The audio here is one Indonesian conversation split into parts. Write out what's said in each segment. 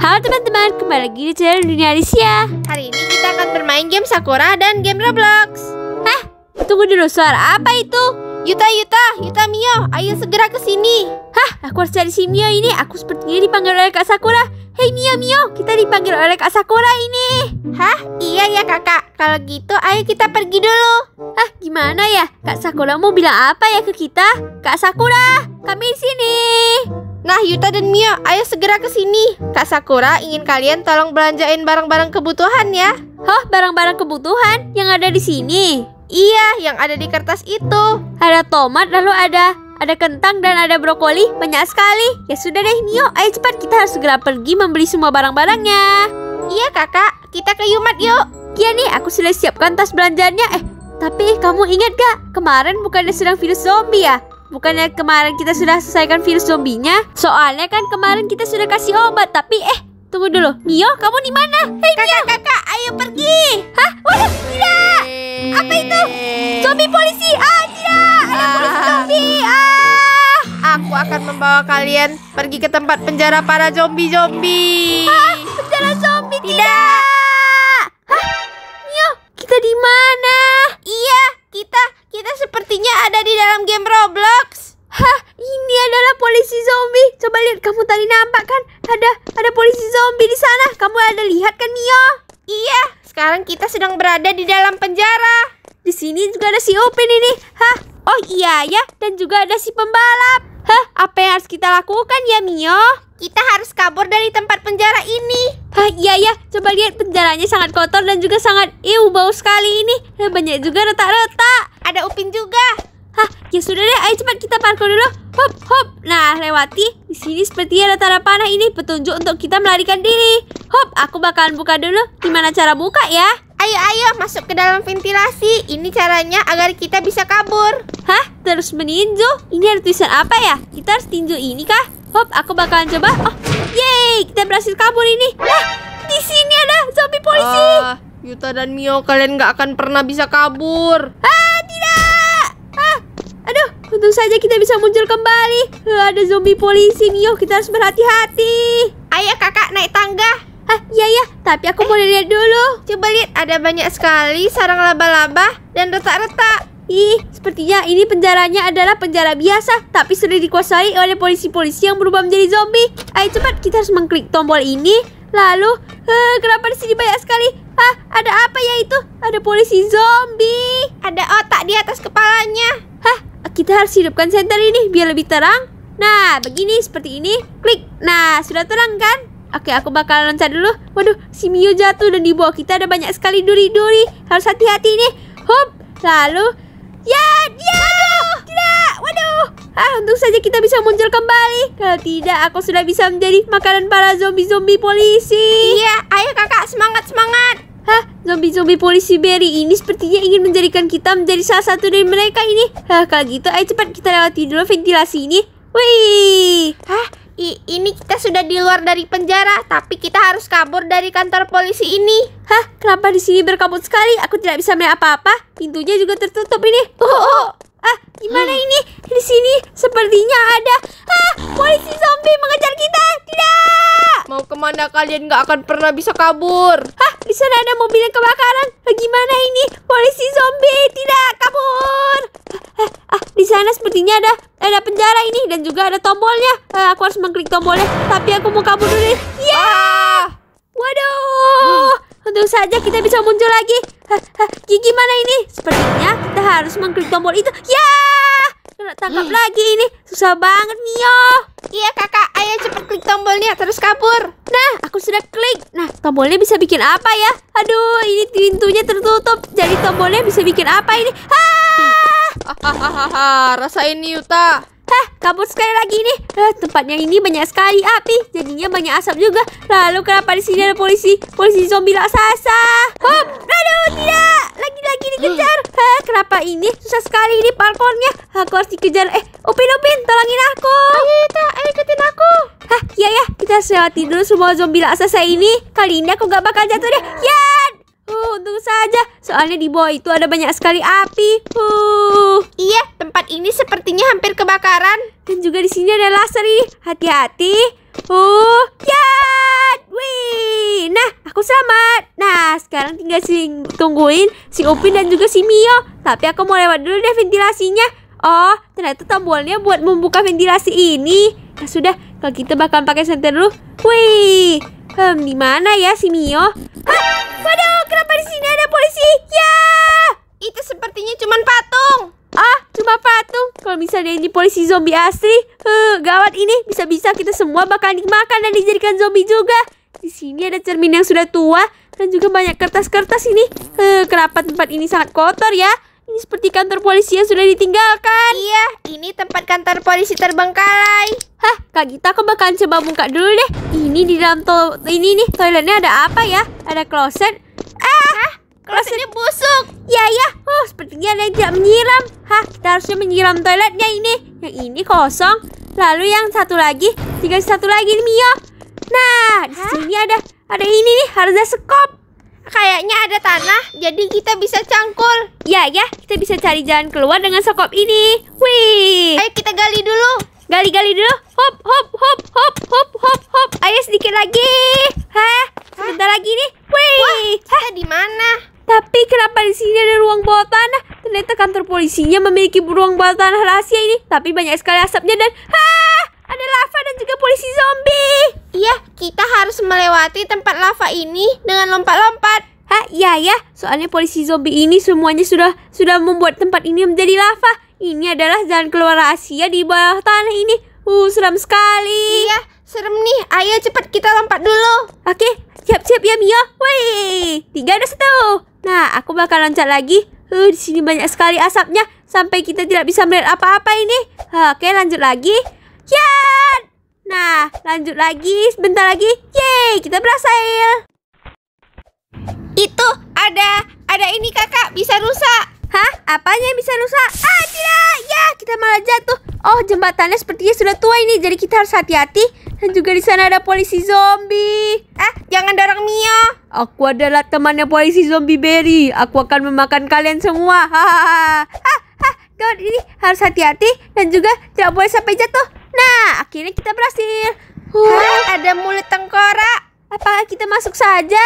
Halo teman-teman, kembali lagi di channel Dunia Alicia Hari ini kita akan bermain game Sakura dan game Roblox Hah? Tunggu dulu, suara apa itu? Yuta, Yuta, Yuta Mio, ayo segera ke sini Hah? Aku harus cari si Mio ini, aku sepertinya dipanggil oleh Kak Sakura Hei Mio, Mio, kita dipanggil oleh Kak Sakura ini Hah? Iya ya kakak, kalau gitu ayo kita pergi dulu Hah? Gimana ya? Kak Sakura mau bilang apa ya ke kita? Kak Sakura, kami di sini Nah, Yuta dan Mia, ayo segera ke sini. Kak Sakura ingin kalian tolong belanjain barang-barang kebutuhan ya. Hah, barang-barang kebutuhan yang ada di sini? Iya, yang ada di kertas itu. Ada tomat, lalu ada ada kentang dan ada brokoli, banyak sekali. Ya sudah deh, Mio, ayo cepat kita harus segera pergi membeli semua barang-barangnya. Iya, Kakak, kita ke Yumat yuk. Iya nih, aku sudah siapkan tas belanjanya Eh, tapi kamu ingat gak? Kemarin bukannya sedang virus zombie ya? Bukannya kemarin kita sudah selesaikan virus zombinya? Soalnya kan kemarin kita sudah kasih obat, tapi eh tunggu dulu. Mio, kamu di mana? Hei kakak, Mio. kakak, ayo pergi. Hah? Waduh, tidak. Apa itu? Zombie polisi. Ah, tidak. Ada ah. polisi zombie. Ah. Aku akan membawa kalian pergi ke tempat penjara para zombie-zombie. Ah, penjara zombie tidak. tidak. Hah? Mio, kita di mana? Iya, kita, kita sepertinya ada di dalam game Roblox. Hah, ini adalah polisi zombie. Coba lihat, kamu tadi nampak kan? Ada ada polisi zombie di sana. Kamu ada lihat kan, Mio? Iya, sekarang kita sedang berada di dalam penjara. Di sini juga ada si Upin ini. Hah, oh iya ya, dan juga ada si pembalap. Hah, apa yang harus kita lakukan ya, Mio? Kita harus kabur dari tempat penjara ini. Hah, iya ya, coba lihat penjaranya sangat kotor dan juga sangat iu bau sekali ini. Eh, banyak juga retak-retak. Ada Upin juga. Hah, ya sudah deh, ayo cepat kita parkour dulu. Hop, hop. Nah, lewati. Di sini sepertinya tanah panah ini petunjuk untuk kita melarikan diri. Hop, aku bakalan buka dulu. Gimana cara buka ya? Ayo, ayo, masuk ke dalam ventilasi. Ini caranya agar kita bisa kabur. Hah, terus meninju? Ini ada tulisan apa ya? Kita harus tinju ini kah? Hop, aku bakalan coba. Oh, yeay, Kita berhasil kabur ini. Lah, di sini ada zombie polisi. Uh, Yuta dan Mio, kalian nggak akan pernah bisa kabur. Ah, tidak! Ah, aduh, untung saja kita bisa muncul kembali. Uh, ada zombie polisi, Mio. Kita harus berhati-hati. Ayo kakak naik tangga. Ah, iya ya, tapi aku eh, mau lihat dulu. Coba lihat, ada banyak sekali sarang laba-laba dan retak-retak. Ih, sepertinya ini penjaranya adalah penjara biasa, tapi sudah dikuasai oleh polisi-polisi yang berubah menjadi zombie. Ayo cepat, kita harus mengklik tombol ini. Lalu, uh, kenapa di sini banyak sekali? Ah, ada apa ya itu? Ada polisi zombie. Ada otak di atas kepalanya. Hah, kita harus hidupkan senter ini biar lebih terang. Nah, begini, seperti ini. Klik. Nah, sudah terang kan? Oke, aku bakal loncat dulu. Waduh, si Mio jatuh dan di bawah kita ada banyak sekali duri-duri. Harus hati-hati nih. Hup. Lalu, Ya, dia! Waduh. Tidak. Waduh. Ah, untung saja kita bisa muncul kembali. Kalau tidak, aku sudah bisa menjadi makanan para zombie-zombie polisi. Iya, ayo kakak, semangat, semangat. Hah, zombie-zombie polisi Berry ini sepertinya ingin menjadikan kita menjadi salah satu dari mereka ini. Hah, kalau gitu ayo cepat kita lewati dulu ventilasi ini. Wih! Hah, I ini kita sudah di luar dari penjara, tapi kita harus kabur dari kantor polisi ini. Hah, kenapa di sini berkabut sekali? Aku tidak bisa melihat apa-apa. Pintunya juga tertutup ini. Oh, oh. Ah, gimana ini? Di sini sepertinya ada ah polisi zombie mengejar kita. Tidak! Mau kemana kalian nggak akan pernah bisa kabur. Ah, di sana ada mobil yang kebakaran. Ah, gimana ini? Polisi zombie tidak kabur. Ah, ah, ah, di sana sepertinya ada ada penjara ini dan juga ada tombolnya. Ah, aku harus mengklik tombolnya, tapi aku mau kabur dulu. Ya! Yeah! Waduh! Hmm. Tentu saja kita bisa muncul lagi. Hah, hah, gimana ini? Sepertinya kita harus mengklik tombol itu. Ya! Kena tangkap hmm. lagi ini. Susah banget, Mio. Iya, Kakak. Ayo cepat klik tombolnya terus kabur. Nah, aku sudah klik. Nah, tombolnya bisa bikin apa ya? Aduh, ini pintunya tertutup. Jadi tombolnya bisa bikin apa ini? Ah! Hahaha, rasain Yuta. Hah, kabur sekali lagi ini. Eh, tempatnya ini banyak sekali api, jadinya banyak asap juga. Lalu kenapa di sini ada polisi? Polisi zombie laksasa. Hop, aduh tidak. Lagi-lagi dikejar. Hah, kenapa ini? Susah sekali ini parkournya. Aku harus dikejar. Eh, Upin Upin, tolongin aku. Ayo, Ita, ayo ikutin aku. Hah, iya ya, kita harus dulu semua zombie laksasa ini. Kali ini aku gak bakal jatuh deh. Ya. Uh, untung saja, soalnya di bawah itu ada banyak sekali api. Uh. Iya, tempat ini sepertinya hampir kebakaran. Dan juga di sini ada laser ini. Hati-hati. Uh, ya! Wih! Nah, aku selamat. Nah, sekarang tinggal si tungguin si Upin dan juga si Mio. Tapi aku mau lewat dulu deh ventilasinya. Oh, ternyata tombolnya buat membuka ventilasi ini. Nah, sudah. Kalau kita gitu bakal pakai senter dulu. Wih! Hmm, di mana ya si Mio? Hah? Waduh, kenapa di sini ada polisi? Ya! Itu sepertinya cuma patung. Ah, cuma patung. Kalau misalnya ini polisi zombie asli, huh, eh, gawat ini bisa-bisa kita semua bakal dimakan dan dijadikan zombie juga. Di sini ada cermin yang sudah tua dan juga banyak kertas-kertas ini. Huh, eh, kenapa tempat ini sangat kotor ya? Ini seperti kantor polisi yang sudah ditinggalkan. Iya, ini tempat kantor polisi terbengkalai. Hah, Kak Gita, aku bakalan coba buka dulu deh. Ini di dalam to ini nih, toiletnya ada apa ya? Ada kloset. Ah, Hah? klosetnya busuk. Ya, ya. Oh, sepertinya ada yang tidak menyiram. Hah, kita harusnya menyiram toiletnya ini. Yang ini kosong. Lalu yang satu lagi, tinggal satu lagi nih Mio. Nah, di sini ada ada ini nih, harusnya sekop kayaknya ada tanah, jadi kita bisa cangkul. Ya, ya, kita bisa cari jalan keluar dengan sokop ini. Wih. Ayo kita gali dulu. Gali-gali dulu. Hop, hop, hop, hop, hop, hop, hop. Ayo sedikit lagi. Hah? Sebentar Hah? lagi nih. Wih. Wah, kita di mana? Tapi kenapa di sini ada ruang bawah tanah? Ternyata kantor polisinya memiliki ruang bawah tanah rahasia ini. Tapi banyak sekali asapnya dan... Hah! Ada lava dan juga polisi zombie. Iya, kita harus melewati tempat lava ini dengan lompat-lompat. Hah, iya ya. Soalnya polisi zombie ini semuanya sudah sudah membuat tempat ini menjadi lava. Ini adalah jalan keluar rahasia di bawah tanah ini. Uh, seram sekali. Iya, serem nih. Ayo cepat kita lompat dulu. Oke, siap-siap ya Mio. Wih, tiga ada satu. Nah, aku bakal loncat lagi. Uh, di sini banyak sekali asapnya sampai kita tidak bisa melihat apa-apa ini. Oke, lanjut lagi. Ya. Nah, lanjut lagi sebentar lagi. Yeay, kita berhasil. Itu ada ada ini kakak bisa rusak. Hah? Apanya yang bisa rusak? Ah, tidak! Ya, kita malah jatuh. Oh, jembatannya sepertinya sudah tua ini, jadi kita harus hati-hati. Dan juga di sana ada polisi zombie. Ah, jangan dorong Mio. Aku adalah temannya polisi zombie Berry. Aku akan memakan kalian semua. Hahaha. ah, kawan ah, ini harus hati-hati dan juga tidak boleh sampai jatuh. Nah, akhirnya kita berhasil. Huh, ada mulut tengkorak. Apakah kita masuk saja?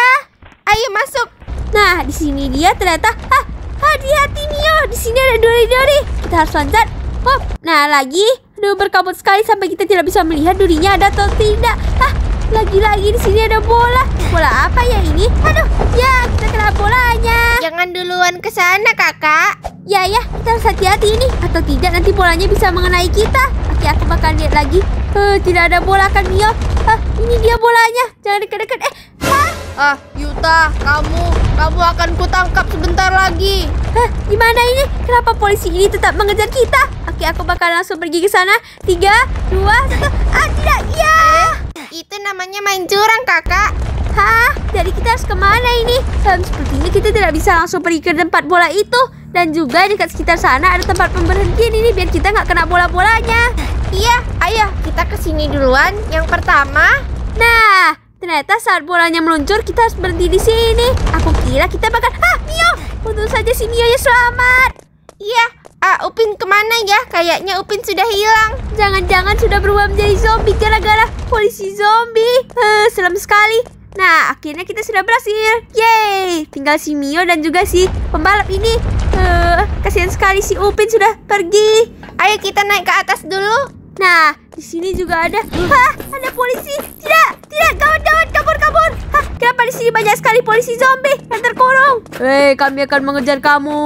Ayo masuk. Nah, di sini dia ternyata ah, hati-hati Mio. Oh, di sini ada duri-duri. Kita harus loncat. Hop. Nah, lagi. Aduh, berkabut sekali sampai kita tidak bisa melihat durinya ada atau tidak. Hah, lagi-lagi di sini ada bola. Bola apa ya ini? Aduh, ya kita kena bolanya. Jangan duluan ke sana, Kakak. Ya, ya, kita harus hati-hati ini. Atau tidak nanti bolanya bisa mengenai kita. Oke, aku bakal lihat lagi. Uh, tidak ada bola kan, Mio? Ah, uh, ini dia bolanya. Jangan dekat-dekat. Eh, ah. Ah, Yuta, kamu, kamu akan kutangkap sebentar lagi. Hah, gimana ini? Kenapa polisi ini tetap mengejar kita? Oke, aku bakal langsung pergi ke sana. Tiga, dua, satu. Ah, tidak, ya. Eh? Itu namanya main curang, kakak. Hah? Jadi kita harus kemana ini? seperti ini kita tidak bisa langsung pergi ke tempat bola itu. Dan juga dekat sekitar sana ada tempat pemberhentian ini biar kita nggak kena bola-bolanya. Iya, ayo kita ke sini duluan. Yang pertama. Nah, ternyata saat bolanya meluncur kita harus berhenti di sini. Aku kira kita bakal... Hah, Mio! Untung saja si Mio ya selamat. Iya, Ah, Upin kemana ya? Kayaknya Upin sudah hilang. Jangan-jangan sudah berubah menjadi zombie gara-gara polisi zombie. Uh, eh, serem sekali. Nah, akhirnya kita sudah berhasil. Yeay! Tinggal si Mio dan juga si pembalap ini. Uh, kasihan sekali si Upin sudah pergi. Ayo kita naik ke atas dulu. Nah, di sini juga ada. Hah, ada polisi. Tidak, tidak, kawan-kawan kabur kabur. Hah, kenapa di sini banyak sekali polisi zombie yang terkurung? Hei, kami akan mengejar kamu.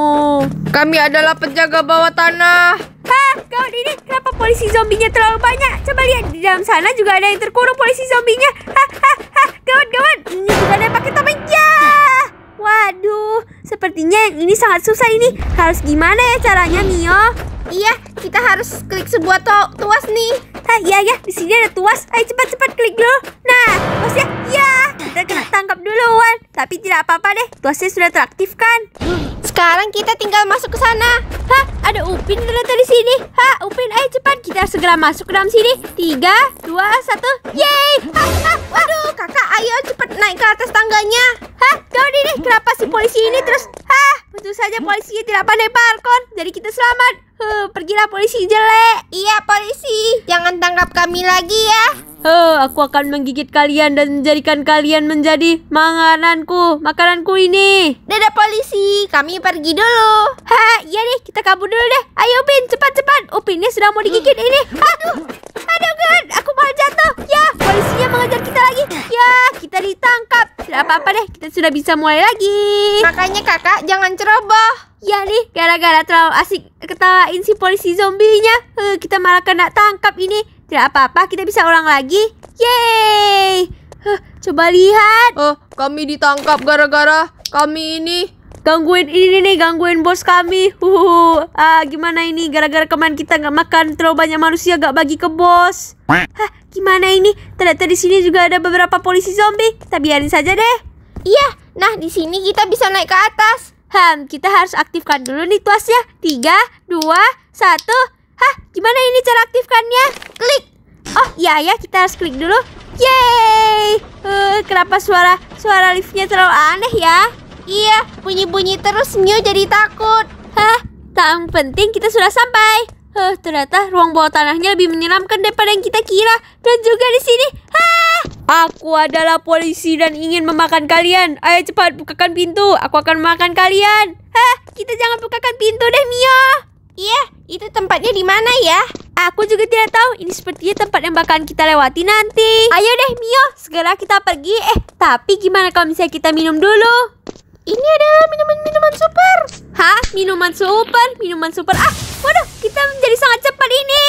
Kami adalah penjaga bawah tanah. Hah, kawan ini kenapa polisi zombinya terlalu banyak? Coba lihat di dalam sana juga ada yang terkurung polisi zombinya. Hah, hah, hah, kawan-kawan. Ini juga ada yang pakai topeng. Ya. Waduh, sepertinya yang ini sangat susah ini. Harus gimana ya caranya, Mio? Iya, kita harus klik sebuah to tuas nih. Ah iya ya, di sini ada tuas. Ayo cepat-cepat klik dulu. Nah, tuasnya, ya. Iya. Kita kena tangkap duluan. Tapi tidak apa-apa deh, tuasnya sudah kan? Sekarang kita tinggal masuk ke sana. Hah, ada Upin ternyata di sini. Hah, Upin, ayo cepat. Kita segera masuk ke dalam sini. Tiga, dua, satu. Yeay! Ha, ha, waduh, kakak, ayo cepat naik ke atas tangganya. Hah? Kau ini kenapa si polisi ini terus? Hah? tentu saja polisi tidak pandai balkon. Jadi kita selamat. Huh, pergilah polisi jelek. Iya polisi, jangan tangkap kami lagi ya. Huh, aku akan menggigit kalian dan menjadikan kalian menjadi makananku, makananku ini. Dadah polisi, kami pergi dulu. Hah, iya deh, kita kabur dulu deh. Ayo Upin, cepat-cepat. Upinnya sudah mau digigit hmm. ini. Aduh. Aduh, God. Aku malah jatuh. Ya, polisinya mengejar kita lagi. Ya, kita ditangkap. Tidak apa-apa deh, kita sudah bisa mulai lagi. Makanya kakak, jangan ceroboh. Ya nih, gara-gara terlalu asik ketawain si polisi zombinya. Uh, kita malah kena tangkap ini. Tidak apa-apa, kita bisa ulang lagi. Yeay! Huh, coba lihat. Uh, kami ditangkap gara-gara kami ini gangguin ini nih gangguin bos kami uh ah gimana ini gara-gara kemarin kita nggak makan terlalu banyak manusia nggak bagi ke bos Hah, gimana ini ternyata di sini juga ada beberapa polisi zombie kita biarin saja deh iya nah di sini kita bisa naik ke atas Ham, kita harus aktifkan dulu nih tuasnya. Tiga, dua, satu. Hah, gimana ini cara aktifkannya? Klik. Oh, iya ya, kita harus klik dulu. Yeay! Uh, kenapa suara suara liftnya terlalu aneh ya? Iya, bunyi-bunyi terus Nyo jadi takut. Hah, tak penting kita sudah sampai. Huh, ternyata ruang bawah tanahnya lebih menyeramkan daripada yang kita kira. Dan juga di sini, Hah! Aku adalah polisi dan ingin memakan kalian. Ayo cepat bukakan pintu, aku akan makan kalian. Hah, kita jangan bukakan pintu deh, Mio. Iya, itu tempatnya di mana ya? Aku juga tidak tahu, ini sepertinya tempat yang bakalan kita lewati nanti. Ayo deh, Mio, segera kita pergi. Eh, tapi gimana kalau misalnya kita minum dulu? Ini ada minuman-minuman super. Hah? Minuman super? Minuman super? Ah, waduh, kita menjadi sangat cepat ini.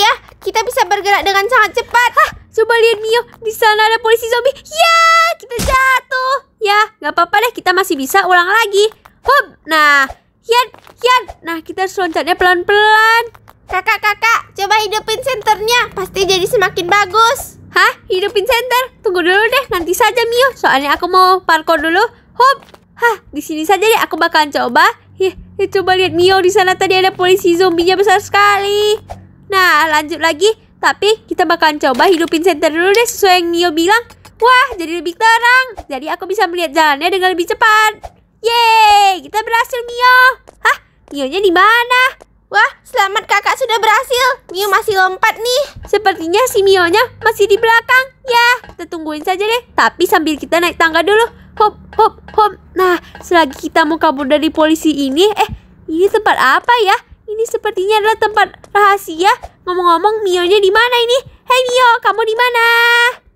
Iya, kita bisa bergerak dengan sangat cepat. Hah, coba lihat Mio, di sana ada polisi zombie. Ya, kita jatuh. Ya, nggak apa-apa deh, kita masih bisa ulang lagi. Hop nah, Yan, Yan. Nah, kita harus loncatnya pelan-pelan. Kakak, kakak, coba hidupin senternya. Pasti jadi semakin bagus. Hah? Hidupin senter? Tunggu dulu deh, nanti saja Mio. Soalnya aku mau parkour dulu. Hop, Hah, di sini saja deh aku bakalan coba. Ih, ya, coba lihat Mio di sana tadi ada polisi zombinya besar sekali. Nah, lanjut lagi. Tapi kita bakalan coba hidupin center dulu deh sesuai yang Mio bilang. Wah, jadi lebih terang. Jadi aku bisa melihat jalannya dengan lebih cepat. Yeay, kita berhasil Mio. Hah, Mio nya di mana? Wah, selamat kakak sudah berhasil. Mio masih lompat nih. Sepertinya si Mio nya masih di belakang. Ya, kita tungguin saja deh. Tapi sambil kita naik tangga dulu. Hop, hop, hop. Nah, selagi kita mau kabur dari polisi ini, eh, ini tempat apa ya? Ini sepertinya adalah tempat rahasia. Ngomong-ngomong, Mio-nya di mana ini? Hei Mio, kamu di mana?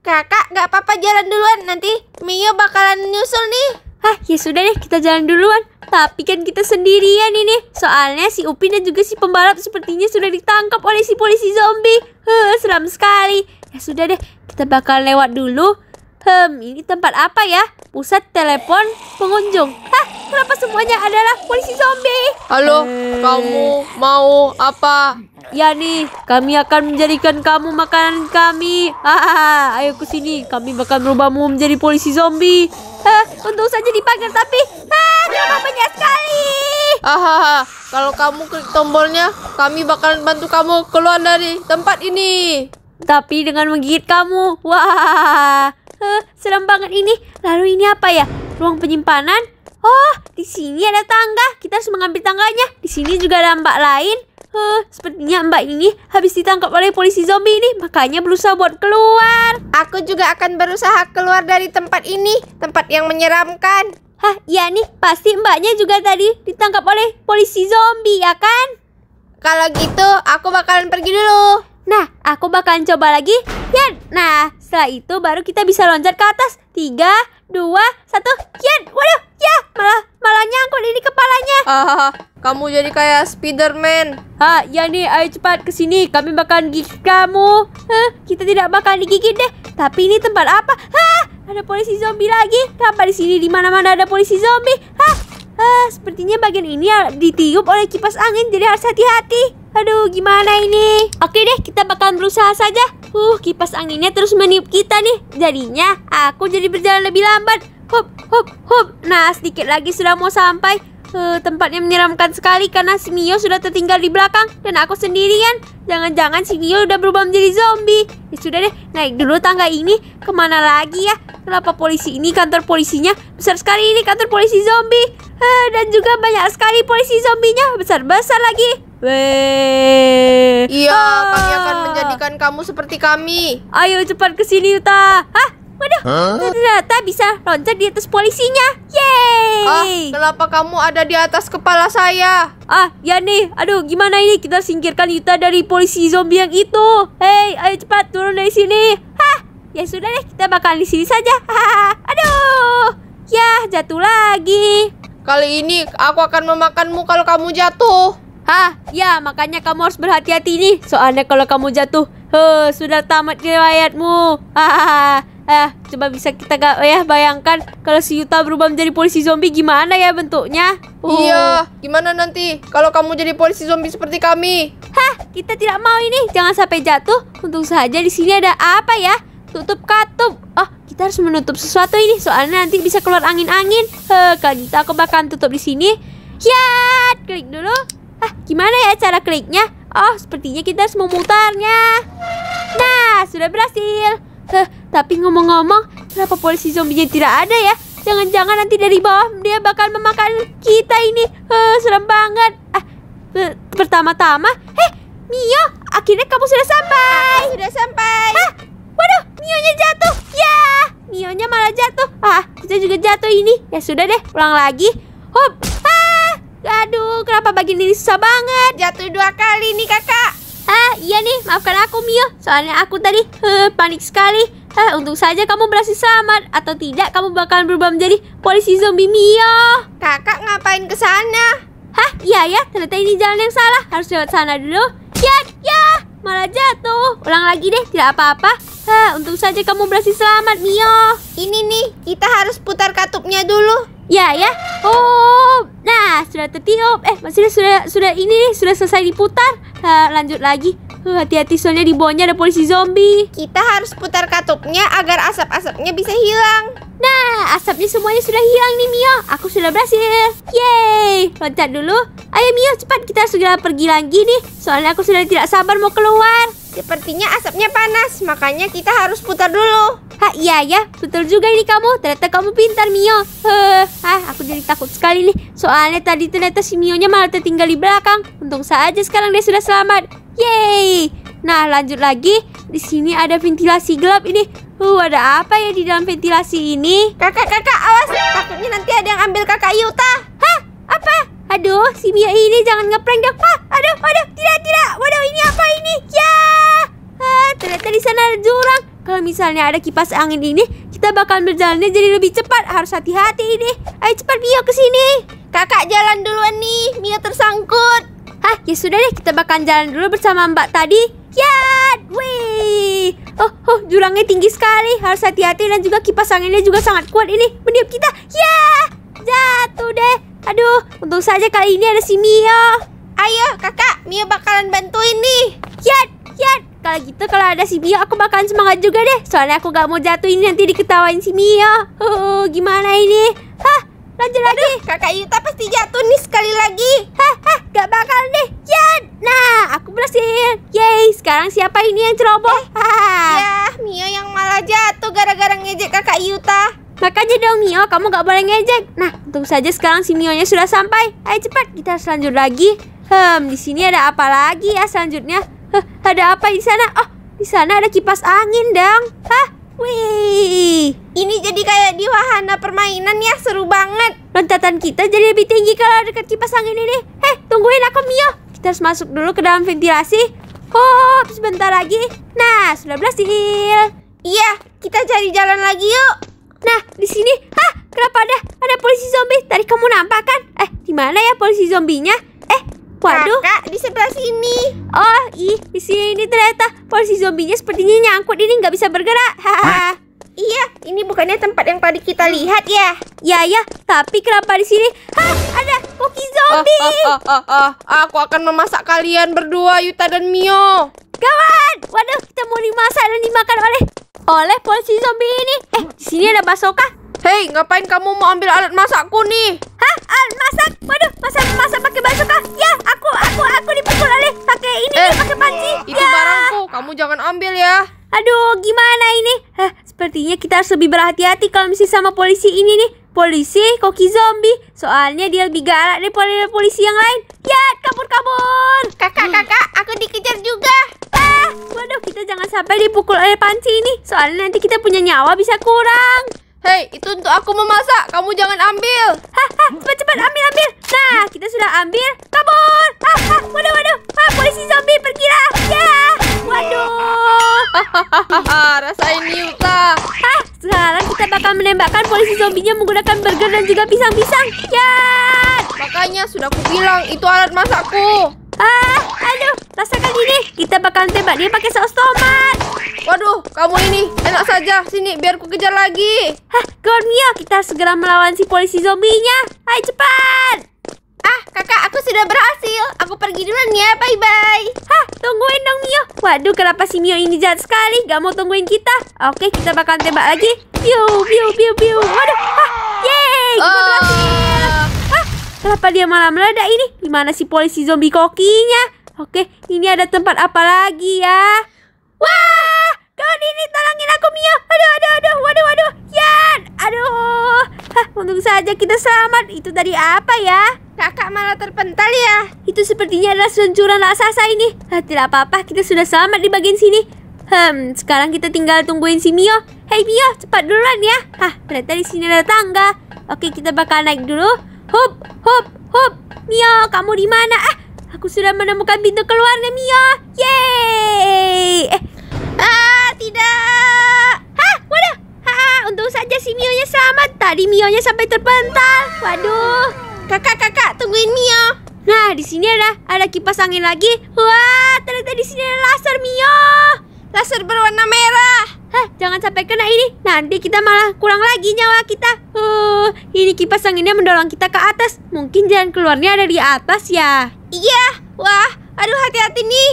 Kakak, nggak apa-apa jalan duluan. Nanti Mio bakalan nyusul nih. Hah, ya sudah deh, kita jalan duluan. Tapi kan kita sendirian ini. Soalnya si Upin dan juga si pembalap sepertinya sudah ditangkap oleh si polisi zombie. Huh, seram sekali. Ya sudah deh, kita bakal lewat dulu. Hmm, ini tempat apa ya? pusat telepon pengunjung. Hah, kenapa semuanya adalah polisi zombie? Halo, hmm. kamu mau apa? Ya nih, kami akan menjadikan kamu makanan kami. Ah, ayo ke sini. Kami bakal merubahmu menjadi polisi zombie. Hah, untung saja dipanggil tapi, ah, kenapa banyak sekali? Aha, kalau kamu klik tombolnya, kami bakalan bantu kamu keluar dari tempat ini. Tapi dengan menggigit kamu, wah. Uh, serem banget ini. Lalu ini apa ya? Ruang penyimpanan? Oh, di sini ada tangga. Kita harus mengambil tangganya. Di sini juga ada mbak lain. Huh, eh, sepertinya mbak ini habis ditangkap oleh polisi zombie ini, makanya berusaha buat keluar. Aku juga akan berusaha keluar dari tempat ini, tempat yang menyeramkan. Hah, iya nih, pasti mbaknya juga tadi ditangkap oleh polisi zombie, ya kan? Kalau gitu, aku bakalan pergi dulu. Nah, aku bakalan coba lagi. Yan! Nah, setelah itu baru kita bisa loncat ke atas. Tiga, dua, satu. Yan! Waduh! Ya! Malah, malah nyangkut ini kepalanya. Ah, kamu jadi kayak Spiderman. Ha, ya nih, ayo cepat ke sini. Kami bakalan gigit kamu. Hah, kita tidak bakalan digigit deh. Tapi ini tempat apa? Hah, ada polisi zombie lagi. Kenapa di sini di mana-mana ada polisi zombie? Hah, ha sepertinya bagian ini ditiup oleh kipas angin, jadi harus hati-hati. Aduh, gimana ini? Oke deh, kita bakal berusaha saja. Uh, kipas anginnya terus meniup kita nih. Jadinya, aku jadi berjalan lebih lambat. Hop, hop, hop. Nah, sedikit lagi sudah mau sampai. Uh, tempatnya menyeramkan sekali karena si Mio sudah tertinggal di belakang dan aku sendirian. Jangan-jangan si Mio udah berubah menjadi zombie. Ya sudah deh, naik dulu tangga ini. Kemana lagi ya? Kenapa polisi ini kantor polisinya besar sekali ini kantor polisi zombie? Uh, dan juga banyak sekali polisi zombinya besar-besar lagi. Weh. Iya, ah. kami akan menjadikan kamu seperti kami. Ayo cepat ke sini, Yuta. Hah? Waduh, huh? ternyata bisa loncat di atas polisinya. Yeay! Ah, kenapa kamu ada di atas kepala saya? Ah, ya nih. Aduh, gimana ini? Kita singkirkan Yuta dari polisi zombie yang itu. Hei, ayo cepat turun dari sini. Hah, ya sudah deh. Kita bakal di sini saja. Aduh, ya jatuh lagi. Kali ini aku akan memakanmu kalau kamu jatuh. Hah, ya makanya kamu harus berhati-hati nih. Soalnya kalau kamu jatuh, huh, sudah tamat riwayatmu. Hahaha. eh, coba bisa kita gak ya bayangkan kalau si Yuta berubah menjadi polisi zombie gimana ya bentuknya? Uh. Iya, gimana nanti kalau kamu jadi polisi zombie seperti kami? Hah, kita tidak mau ini. Jangan sampai jatuh. Untung saja di sini ada apa ya? Tutup katup. Oh, kita harus menutup sesuatu ini soalnya nanti bisa keluar angin-angin. Heh, kalau kita gitu aku bakal tutup di sini. Ya, klik dulu. Ah, gimana ya cara kliknya? Oh, sepertinya kita harus memutarnya. Nah, sudah berhasil. Heh, tapi ngomong-ngomong, kenapa polisi zombinya tidak ada ya? Jangan-jangan nanti dari bawah dia bakal memakan kita ini. Heh, serem banget. Ah, pertama-tama, heh, Mio, akhirnya kamu sudah sampai. Aku sudah sampai. Hah? Waduh, Mionya jatuh. Ya, Mionya malah jatuh. Ah, kita juga jatuh ini. Ya sudah deh, pulang lagi. Hop. Aduh, kenapa bagian ini susah banget? Jatuh dua kali nih kakak. Ah, iya nih, maafkan aku Mio. Soalnya aku tadi uh, panik sekali. Ah, untung saja kamu berhasil selamat. Atau tidak, kamu bakalan berubah menjadi polisi zombie Mio. Kakak ngapain ke sana? Hah, iya ya, ternyata ini jalan yang salah. Harus lewat sana dulu. Ya, ya, malah jatuh. Ulang lagi deh, tidak apa-apa. Hah, eh, untung saja kamu berhasil selamat, Mio. Ini nih, kita harus putar katupnya dulu. Ya ya. Oh, nah sudah tertiup. Eh maksudnya sudah sudah ini nih sudah selesai diputar. Nah, lanjut lagi. Uh, hati-hati uh, soalnya di bawahnya ada polisi zombie. Kita harus putar katupnya agar asap-asapnya bisa hilang. Nah, asapnya semuanya sudah hilang nih Mio. Aku sudah berhasil. Yeay, loncat dulu. Ayo Mio, cepat kita segera pergi lagi nih. Soalnya aku sudah tidak sabar mau keluar. Sepertinya ya, asapnya panas, makanya kita harus putar dulu. Hah, iya ya, betul juga ini kamu. Ternyata kamu pintar, Mio. Heh, ah, aku jadi takut sekali nih. Soalnya tadi ternyata si Mio-nya malah tertinggal di belakang. Untung saja sekarang dia sudah selamat. Yeay! Nah, lanjut lagi. Di sini ada ventilasi gelap ini. Uh, ada apa ya di dalam ventilasi ini? Kakak, kakak, awas. Takutnya nanti ada yang ambil kakak Yuta. Hah? Apa? Aduh, si Mio ini jangan ngeprank dong. Hah? Aduh, aduh. misalnya ada kipas angin ini, kita bakal berjalannya jadi lebih cepat. Harus hati-hati ini. Ayo cepat Mio ke sini. Kakak jalan duluan nih, Mio tersangkut. Hah, ya sudah deh, kita bakal jalan dulu bersama Mbak tadi. Ya, wih. Oh, oh, jurangnya tinggi sekali. Harus hati-hati dan juga kipas anginnya juga sangat kuat ini. Meniup kita. Ya, jatuh deh. Aduh, untung saja kali ini ada si Mio. Ayo, kakak, Mio bakalan bantuin nih. Yat, yat, kalau gitu kalau ada si Mio aku bakalan semangat juga deh Soalnya aku gak mau jatuhin nanti diketawain si Mio uh, Gimana ini? Hah lanjut lagi kakak Yuta pasti jatuh nih sekali lagi Hah hah gak bakal deh Jat. Nah aku berhasil Yeay sekarang siapa ini yang ceroboh? Eh, ya Mio yang malah jatuh gara-gara ngejek kakak Yuta Makanya dong Mio, kamu gak boleh ngejek. Nah, untung saja sekarang si Mio-nya sudah sampai. Ayo cepat, kita harus lanjut lagi. Hmm, di sini ada apa lagi ya selanjutnya? Hah, ada apa di sana? Oh, di sana ada kipas angin, dong. Hah? Wih. Ini jadi kayak di wahana permainan ya, seru banget. Loncatan kita jadi lebih tinggi kalau dekat kipas angin ini. Hei, tungguin aku, Mio. Kita harus masuk dulu ke dalam ventilasi. Hop, sebentar lagi. Nah, sudah berhasil. Iya, kita cari jalan lagi yuk. Nah, di sini. Hah, kenapa ada ada polisi zombie? Tadi kamu nampak kan? Eh, di mana ya polisi zombinya? Waduh. Kakak di sebelah sini. Oh, ih, di sini ternyata polisi zombinya sepertinya nyangkut ini nggak bisa bergerak. Hahaha. Iya, ini bukannya tempat yang tadi kita lihat ya? Ya ya, tapi kenapa di sini? Hah, ada koki zombie. Oh, oh, oh, oh, oh, Aku akan memasak kalian berdua, Yuta dan Mio. Kawan, waduh, kita mau dimasak dan dimakan oleh oleh polisi zombie ini. Eh, di sini ada basoka. Hei, ngapain kamu mau ambil alat masakku nih? Hah? Ah, masak? Waduh, masak masak pakai baju kah? Ya, aku aku aku dipukul oleh pakai ini eh, pakai panci. Itu ya. barangku, kamu jangan ambil ya. Aduh, gimana ini? Hah, sepertinya kita harus lebih berhati-hati kalau misi sama polisi ini nih. Polisi, koki zombie. Soalnya dia lebih galak daripada polisi yang lain. Ya, kabur-kabur. Kakak, hmm. kakak, aku dikejar juga. Ah, waduh, kita jangan sampai dipukul oleh panci ini. Soalnya nanti kita punya nyawa bisa kurang. Hei, itu untuk aku memasak. Kamu jangan ambil. Hah, cepat-cepat ambil, ambil. Nah, kita sudah ambil. Kabur. waduh, waduh. Ha, polisi zombie pergilah. Ya. Waduh. Hahaha, rasain Yuta. Hah, sekarang kita bakal menembakkan polisi zombinya menggunakan burger dan juga pisang-pisang. Ya. Makanya sudah aku bilang itu alat masakku. Ah, aduh, rasakan ini. Kita bakal tembak dia pakai saus tomat. Waduh, kamu ini enak saja. Sini, biar ku kejar lagi. Hah, kawan kita segera melawan si polisi zombinya. Ayo cepat! Ah, kakak, aku sudah berhasil. Aku pergi duluan ya, bye-bye. Hah, tungguin dong Mio. Waduh, kenapa si Mio ini jahat sekali? Gak mau tungguin kita. Oke, kita bakal tembak lagi. Piu, piu, piu, piu. Waduh, hah, yeay, kita oh. berhasil. Hah, kenapa dia malah meledak ini? Gimana si polisi zombie kokinya? Oke, ini ada tempat apa lagi ya? Wah! Doni ini tolongin aku Mio. Aduh, aduh, aduh, waduh, waduh. Yan, aduh. Hah, untung saja kita selamat. Itu tadi apa ya? Kakak malah terpental ya. Itu sepertinya adalah seluncuran raksasa ini. Hah, tidak apa-apa, kita sudah selamat di bagian sini. Hmm, sekarang kita tinggal tungguin si Mio. Hei Mio, cepat duluan ya. Hah, ternyata di sini ada tangga. Oke, kita bakal naik dulu. Hop, hop, hop. Mio, kamu di mana? Ah, aku sudah menemukan pintu keluarnya Mio. Yeay! Eh, ah, tidak. Hah, waduh Ha, untung saja si Mio-nya selamat. Tadi Mio-nya sampai terpental. Waduh. Kakak, kakak, tungguin Mio. Nah, di sini ada ada kipas angin lagi. Wah, ternyata di sini ada laser Mio. Laser berwarna merah. Hah, jangan sampai kena ini. Nanti kita malah kurang lagi nyawa kita. Uh, ini kipas anginnya mendorong kita ke atas. Mungkin jalan keluarnya ada di atas ya. Iya. Wah, aduh hati-hati nih.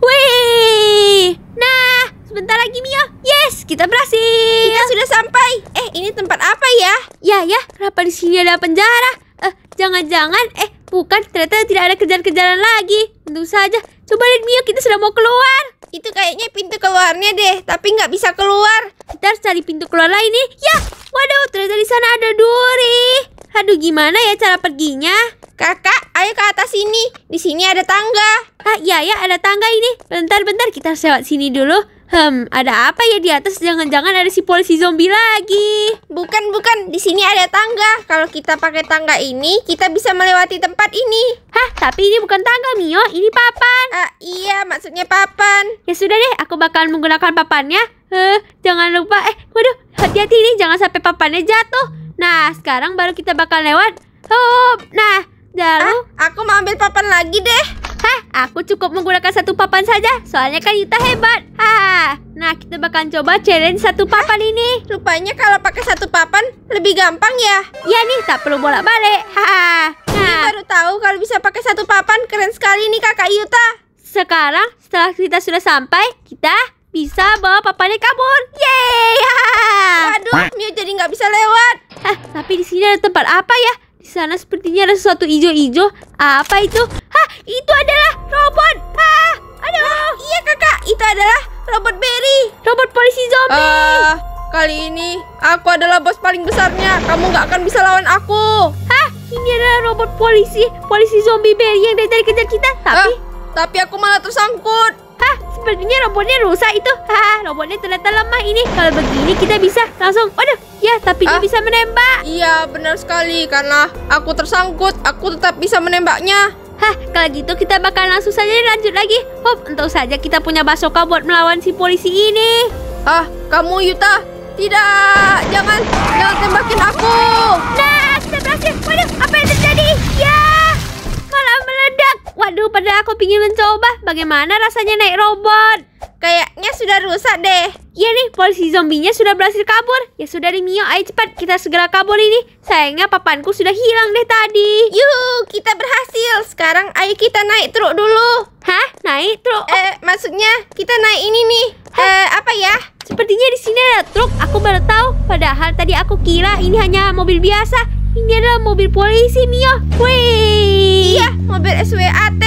Wih. Nah, bentar lagi Mia. Yes, kita berhasil. Kita sudah sampai. Eh, ini tempat apa ya? Ya, ya. Kenapa di sini ada penjara? Eh, jangan-jangan eh bukan ternyata tidak ada kejar-kejaran lagi. Tentu saja. Coba lihat Mia, kita sudah mau keluar. Itu kayaknya pintu keluarnya deh, tapi nggak bisa keluar. Kita harus cari pintu keluar lain nih. Ya, waduh, ternyata di sana ada duri. Aduh, gimana ya cara perginya? Kakak, ayo ke atas sini. Di sini ada tangga. Ah, iya ya, ada tangga ini. Bentar-bentar kita lewat sini dulu. Hmm, ada apa ya di atas? Jangan-jangan ada si polisi zombie lagi. Bukan, bukan. Di sini ada tangga. Kalau kita pakai tangga ini, kita bisa melewati tempat ini. Hah, tapi ini bukan tangga, Mio. Ini papan. Ah iya, maksudnya papan. Ya sudah deh, aku bakal menggunakan papannya. Eh, jangan lupa. Eh, waduh, hati-hati nih. Jangan sampai papannya jatuh. Nah, sekarang baru kita bakal lewat. Hop. Nah, lalu ah, aku mau ambil papan lagi deh. Hah, aku cukup menggunakan satu papan saja. Soalnya kan Yuta hebat. Ah, nah kita bakal coba challenge satu papan Hah? ini. Rupanya kalau pakai satu papan lebih gampang ya. Ya nih, tak perlu bolak-balik. Hah. Nah, baru tahu kalau bisa pakai satu papan keren sekali nih Kakak Yuta. Sekarang setelah kita sudah sampai, kita bisa bawa papannya kabur. Yeay! Waduh, Mio jadi nggak bisa lewat. Hah, eh, tapi di sini ada tempat apa ya? Di sana sepertinya ada sesuatu ijo-ijo. Apa itu? Hah, itu adalah robot. Hah, ada Ah, iya kakak, itu adalah robot Berry. Robot polisi zombie. Uh, kali ini aku adalah bos paling besarnya. Kamu nggak akan bisa lawan aku. Hah, ini adalah robot polisi, polisi zombie Berry yang dari tadi kejar kita. Tapi, uh, tapi aku malah tersangkut. Hah, sepertinya robotnya rusak itu. Hah, robotnya ternyata lemah ini. Kalau begini kita bisa langsung, waduh, ya tapi ah, dia bisa menembak. Iya, benar sekali. Karena aku tersangkut, aku tetap bisa menembaknya. Hah, kalau gitu kita bakal langsung saja lanjut lagi. Hop, untuk saja kita punya basoka buat melawan si polisi ini. Ah, kamu Yuta, tidak, jangan, jangan tembakin aku. Nah, kita berhasil. Waduh, apa yang terjadi? Waduh, padahal aku pingin mencoba bagaimana rasanya naik robot. Kayaknya sudah rusak deh. Iya nih, polisi zombinya sudah berhasil kabur. Ya sudah nih Mio, ayo cepat kita segera kabur ini. Sayangnya papanku sudah hilang deh tadi. Yuk, kita berhasil. Sekarang ayo kita naik truk dulu. Hah? Naik truk? Eh, maksudnya kita naik ini nih. Hah? Eh, apa ya? Sepertinya di sini ada truk. Aku baru tahu. Padahal tadi aku kira ini hanya mobil biasa ini adalah mobil polisi Mio. Wih. Iya, mobil SWAT.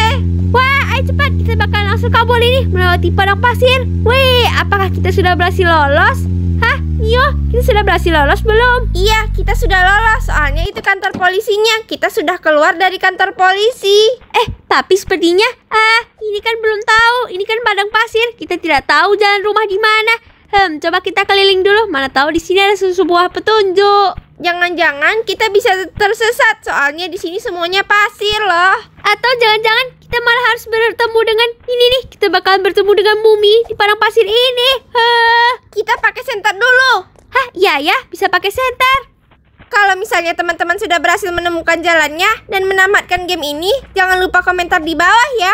Wah, ayo cepat kita bakal langsung kabur ini melewati padang pasir. Wih, apakah kita sudah berhasil lolos? Hah, Mio, kita sudah berhasil lolos belum? Iya, kita sudah lolos. Soalnya itu kantor polisinya. Kita sudah keluar dari kantor polisi. Eh, tapi sepertinya ah, ini kan belum tahu. Ini kan padang pasir. Kita tidak tahu jalan rumah di mana. Hmm, coba kita keliling dulu. Mana tahu di sini ada sebuah petunjuk. Jangan-jangan kita bisa tersesat soalnya di sini semuanya pasir loh. Atau jangan-jangan kita malah harus bertemu dengan ini nih. Kita bakal bertemu dengan mumi di padang pasir ini. Huh. Kita pakai senter dulu. Hah, iya ya, bisa pakai senter. Kalau misalnya teman-teman sudah berhasil menemukan jalannya dan menamatkan game ini, jangan lupa komentar di bawah ya.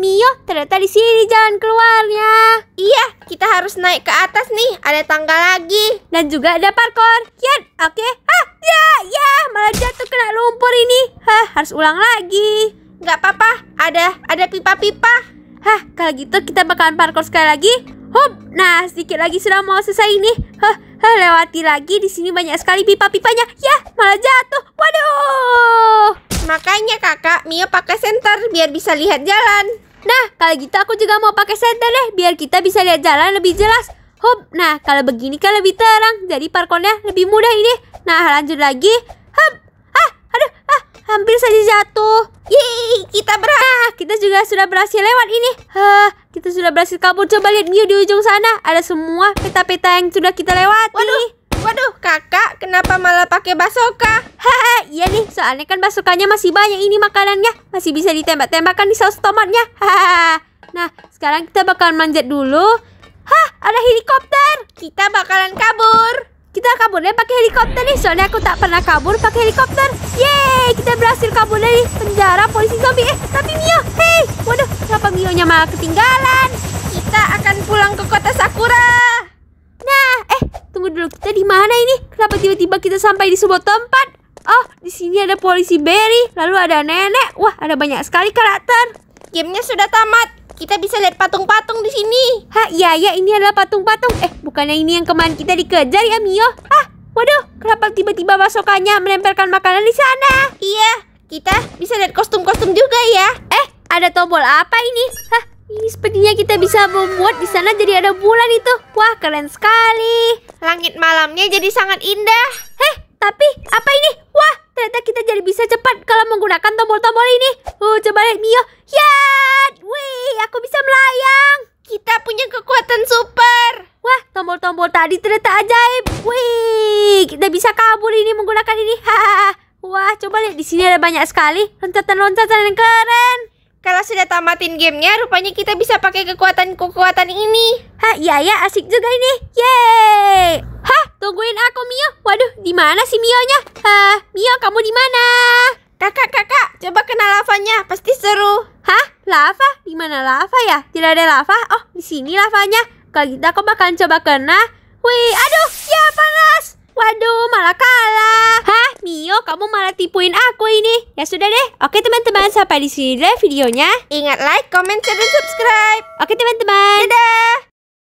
Mio, ternyata di sini jalan keluarnya. Iya, kita harus naik ke atas nih. Ada tangga lagi. Dan juga ada parkour. Kian, oke. Okay. Ah, ya, ya. Malah jatuh kena lumpur ini. Hah, harus ulang lagi. Nggak apa-apa. Ada, ada pipa-pipa. Hah, kalau gitu kita bakalan parkour sekali lagi. Hup, nah sedikit lagi sudah mau selesai ini. Hah, hah lewati lagi. Di sini banyak sekali pipa-pipanya. Ya, malah jatuh. Waduh. Makanya kakak, Mio pakai senter biar bisa lihat jalan. Nah, kalau gitu aku juga mau pakai senter deh, biar kita bisa lihat jalan lebih jelas. Hop, nah kalau begini kan lebih terang, jadi parkournya lebih mudah ini. Nah, lanjut lagi. Hop, ah, aduh, ah, hampir saja jatuh. Yeay, kita berhasil. Ah, kita juga sudah berhasil lewat ini. Hah, kita sudah berhasil kabur. Coba lihat view di ujung sana. Ada semua peta-peta yang sudah kita lewati. Waduh, Waduh, kakak, kenapa malah pakai basoka? Hahaha, iya nih, soalnya kan basokanya masih banyak ini makanannya. Masih bisa ditembak-tembakan di saus tomatnya. Hahaha. Nah, sekarang kita bakalan manjat dulu. Hah, ada helikopter. Kita bakalan kabur. Kita kaburnya pakai helikopter nih, soalnya aku tak pernah kabur pakai helikopter. Yeay, kita berhasil kabur dari penjara polisi zombie. Eh, tapi Mio, hei, waduh, kenapa Mio-nya malah ketinggalan? Kita akan pulang ke kota Sakura tunggu dulu kita di mana ini? Kenapa tiba-tiba kita sampai di sebuah tempat? Oh, di sini ada polisi Berry, lalu ada nenek. Wah, ada banyak sekali karakter. Gamenya sudah tamat kita bisa lihat patung-patung di sini. Hah, iya ya, ini adalah patung-patung. Eh, bukannya ini yang kemarin kita dikejar ya, Mio? Ah, waduh, kenapa tiba-tiba -tiba menempelkan makanan di sana? Iya, kita bisa lihat kostum-kostum juga ya. Eh, ada tombol apa ini? Hah, Ih, sepertinya kita bisa membuat di sana jadi ada bulan itu. Wah, keren sekali. Langit malamnya jadi sangat indah. Heh, tapi apa ini? Wah, ternyata kita jadi bisa cepat kalau menggunakan tombol-tombol ini. Oh, coba lihat Mio. Ya, wih, aku bisa melayang. Kita punya kekuatan super. Wah, tombol-tombol tadi ternyata ajaib. Wih, kita bisa kabur ini menggunakan ini. Hahaha. Wah, coba lihat di sini ada banyak sekali loncatan-loncatan yang keren. Kalau sudah tamatin gamenya, rupanya kita bisa pakai kekuatan-kekuatan ini. Hah, iya ya, asik juga ini. Yeay! Hah, tungguin aku Mio. Waduh, di mana sih Mio-nya? Hah, Mio kamu di mana? Kakak, kakak, coba kena lavanya, pasti seru. Hah, lava? Di mana lava ya? Tidak ada lava? Oh, di sini lavanya. Kalau kita gitu aku bakalan coba kena. Wih, aduh, ya panas. Waduh, malah kalah. Hah, Mio, kamu malah tipuin aku ini. Ya sudah deh. Oke, teman-teman, sampai di sini deh ya videonya. Ingat like, comment, share, dan subscribe. Oke, teman-teman. Dadah.